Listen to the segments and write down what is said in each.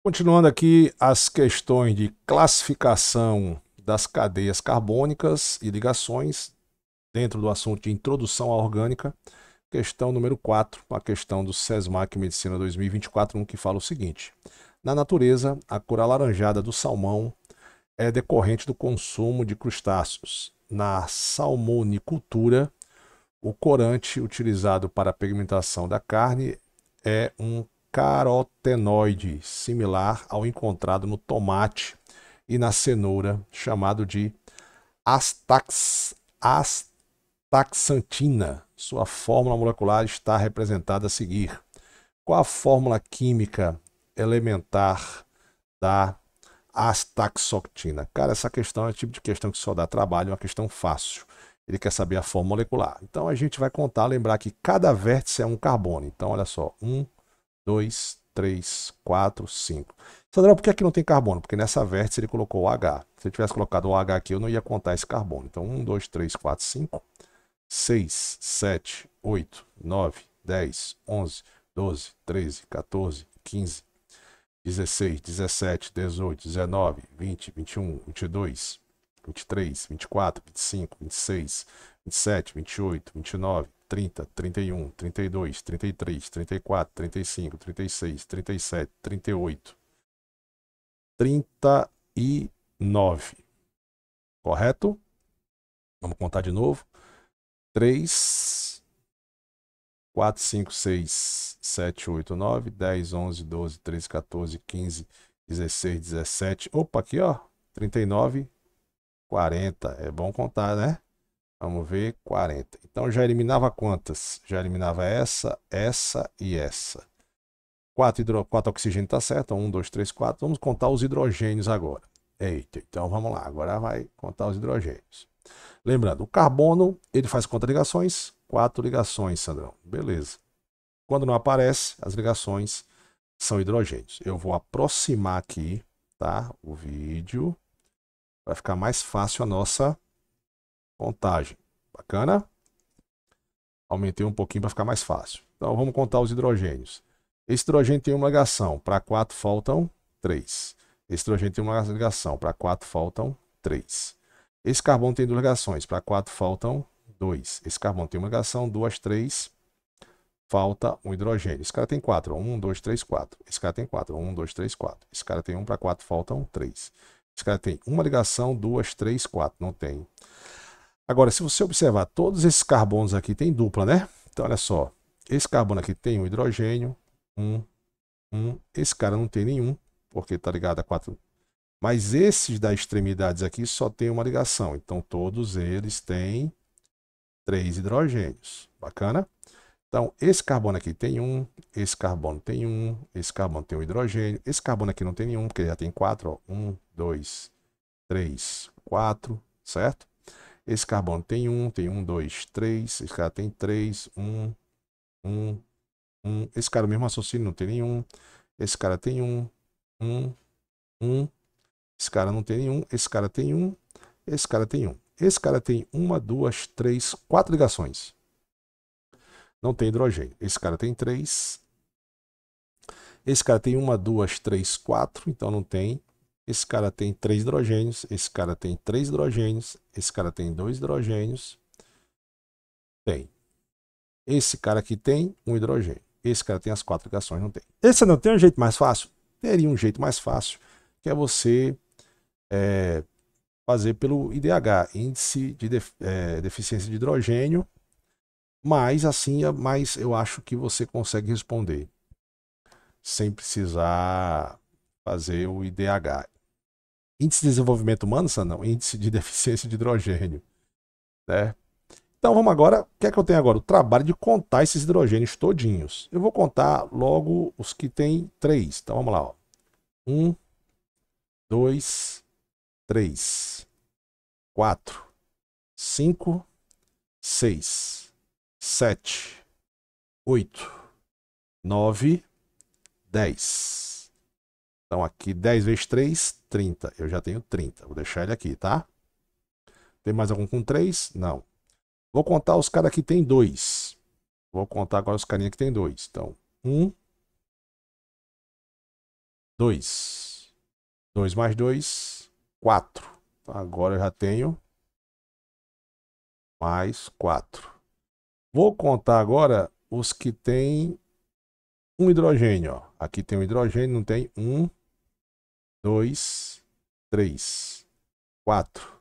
Continuando aqui as questões de classificação das cadeias carbônicas e ligações, dentro do assunto de introdução à orgânica, questão número 4, a questão do SESMAC Medicina 2024, um que fala o seguinte: Na natureza, a cor alaranjada do salmão é decorrente do consumo de crustáceos. Na salmonicultura, o corante utilizado para a pigmentação da carne é um carotenoide, similar ao encontrado no tomate e na cenoura, chamado de astax, astaxantina. Sua fórmula molecular está representada a seguir. Qual a fórmula química elementar da astaxantina? Cara, essa questão é o tipo de questão que só dá trabalho, é uma questão fácil. Ele quer saber a fórmula molecular. Então a gente vai contar, lembrar que cada vértice é um carbono. Então olha só, um 2, 3, 4, 5. Sandrão, por que aqui não tem carbono? Porque nessa vértice ele colocou o H. Se ele tivesse colocado o H aqui, eu não ia contar esse carbono. Então, 1, 2, 3, 4, 5, 6, 7, 8, 9, 10, 11, 12, 13, 14, 15, 16, 17, 18, 19, 20, 21, 22, 23, 24, 25, 26, 27, 28, 29, 30, 31, 32, 33, 34, 35, 36, 37, 38, 39. Correto? Vamos contar de novo. 3, 4, 5, 6, 7, 8, 9, 10, 11, 12, 13, 14, 15, 16, 17. Opa, aqui ó. 39, 40. É bom contar, né? Vamos ver, 40. Então já eliminava quantas? Já eliminava essa, essa e essa. 4, hidro... 4 oxigênio tá certo. 1, 2, 3, 4. Vamos contar os hidrogênios agora. Eita, então vamos lá. Agora vai contar os hidrogênios. Lembrando, o carbono, ele faz quantas ligações? 4 ligações, Sandrão. Beleza. Quando não aparece, as ligações são hidrogênios. Eu vou aproximar aqui, tá? O vídeo. Vai ficar mais fácil a nossa Contagem. Bacana? Aumentei um pouquinho para ficar mais fácil. Então vamos contar os hidrogênios. Esse hidrogênio tem uma ligação. Para 4 faltam 3. Esse hidrogênio tem uma ligação. Para 4 faltam 3. Esse carbono tem duas ligações. Para 4 faltam 2. Esse carbono tem uma ligação. 2, 3. Falta um hidrogênio. Esse cara tem 4. 1, 2, 3, 4. Esse cara tem 4. 1, 2, 3, 4. Esse cara tem 1 para 4, faltam 3. Esse cara tem uma ligação, 2, 3, 4. Não tem Agora, se você observar, todos esses carbonos aqui tem dupla, né? Então, olha só. Esse carbono aqui tem um hidrogênio, um, um. Esse cara não tem nenhum, porque tá ligado a quatro. Mas esses das extremidades aqui só tem uma ligação. Então, todos eles têm três hidrogênios. Bacana? Então, esse carbono aqui tem um, esse carbono tem um, esse carbono tem um hidrogênio, esse carbono aqui não tem nenhum, porque já tem quatro, ó. Um, dois, três, quatro, certo? Esse carbono tem um, tem um, dois, três. Esse cara tem três, um, um, um. Esse cara mesmo raciocínio não tem nenhum. Esse cara tem um, um, um. Esse cara não tem nenhum. Esse cara tem um. Esse cara tem um. Esse cara tem uma, duas, três, quatro ligações. Não tem hidrogênio. Esse cara tem três. Esse cara tem uma, duas, três, quatro. Então não tem esse cara tem três hidrogênios, esse cara tem três hidrogênios, esse cara tem dois hidrogênios. Tem. Esse cara aqui tem um hidrogênio. Esse cara tem as quatro ligações, não tem. Esse não tem um jeito mais fácil? Teria um jeito mais fácil, que é você é, fazer pelo IDH, Índice de Def é, Deficiência de Hidrogênio, mas assim, mas eu acho que você consegue responder sem precisar fazer o IDH. Índice de desenvolvimento humano, não. Índice de deficiência de hidrogênio. Né? Então vamos agora. O que é que eu tenho agora? O trabalho de contar esses hidrogênios todinhos. Eu vou contar logo os que tem três. Então vamos lá. Ó. Um, dois, três, quatro, cinco, seis, sete, oito, nove, dez. Então aqui 10 vezes 3, 30. Eu já tenho 30. Vou deixar ele aqui, tá? Tem mais algum com 3? Não. Vou contar os caras que tem 2. Vou contar agora os carinha que tem 2. Então, 1, 2. 2 mais 2, 4. Então, agora eu já tenho mais 4. Vou contar agora os que tem um hidrogênio. Ó. Aqui tem um hidrogênio, não tem um, dois, três, quatro,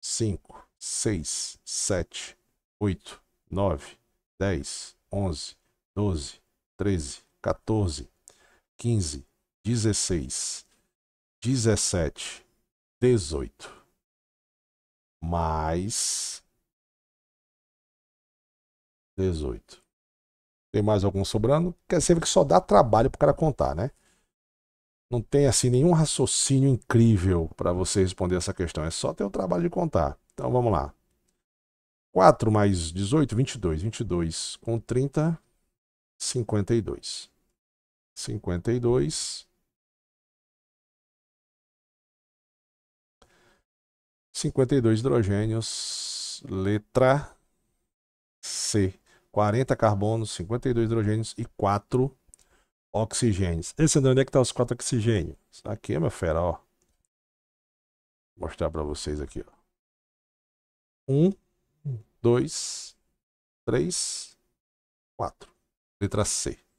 cinco, seis, sete, oito, nove, dez, onze, doze, treze, 14, 15, 16, 17, 18. Mais 18. Tem mais algum sobrando? Quer é dizer que só dá trabalho pro cara contar, né? Não tem assim nenhum raciocínio incrível para você responder essa questão. É só ter o trabalho de contar. Então vamos lá. 4 mais 18, 22. 22 com 30, 52. 52. 52 hidrogênios, letra C. 40 carbonos, 52 hidrogênios e 4 oxigênios. Esse onde é que tá os quatro oxigênios? Aqui, meu fera, ó. Vou mostrar para vocês aqui, ó. Um, dois, três, quatro. Letra C.